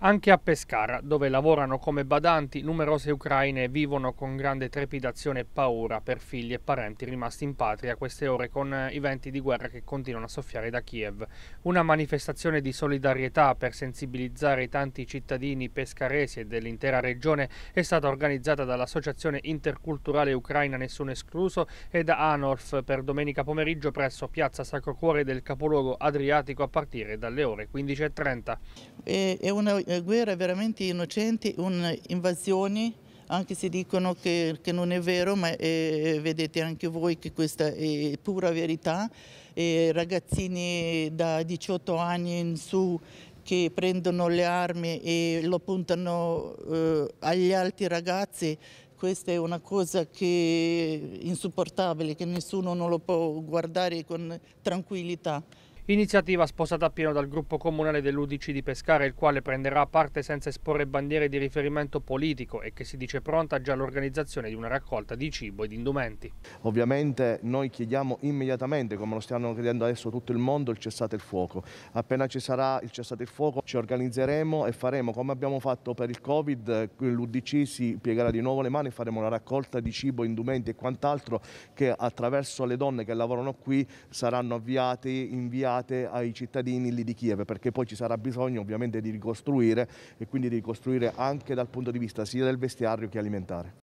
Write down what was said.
Anche a Pescara, dove lavorano come badanti, numerose ucraine vivono con grande trepidazione e paura per figli e parenti rimasti in patria queste ore con eh, i venti di guerra che continuano a soffiare da Kiev. Una manifestazione di solidarietà per sensibilizzare i tanti cittadini pescaresi e dell'intera regione è stata organizzata dall'Associazione Interculturale Ucraina Nessuno Escluso e da ANORF per domenica pomeriggio presso Piazza Sacro Cuore del capoluogo Adriatico a partire dalle ore 15.30. È una eh, guerra veramente innocenti, un'invasione, anche se dicono che, che, non è vero, ma eh, eh vedete anche voi che questa è pura verità. Eh, ragazzini da 18 anni in su che prendono le armi e lo puntano eh, agli altri ragazzi, questa è una cosa che è insopportabile, che nessuno non lo può guardare con tranquillità. Iniziativa sposata appieno dal gruppo comunale dell'Udc di Pescara, il quale prenderà parte senza esporre bandiere di riferimento politico e che si dice pronta già all'organizzazione di una raccolta di cibo ed indumenti. Ovviamente noi chiediamo immediatamente, come lo stanno chiedendo adesso tutto il mondo, il cessate il fuoco. Appena ci sarà il cessate il fuoco ci organizzeremo e faremo come abbiamo fatto per il Covid, l'Udc si piegherà di nuovo le mani e faremo la raccolta di cibo, indumenti e quant'altro che attraverso le donne che lavorano qui saranno avviate, inviate date ai cittadini lì di Kiev, perché poi ci sarà bisogno ovviamente di ricostruire e quindi di ricostruire anche dal punto di vista sia del vestiario che alimentare.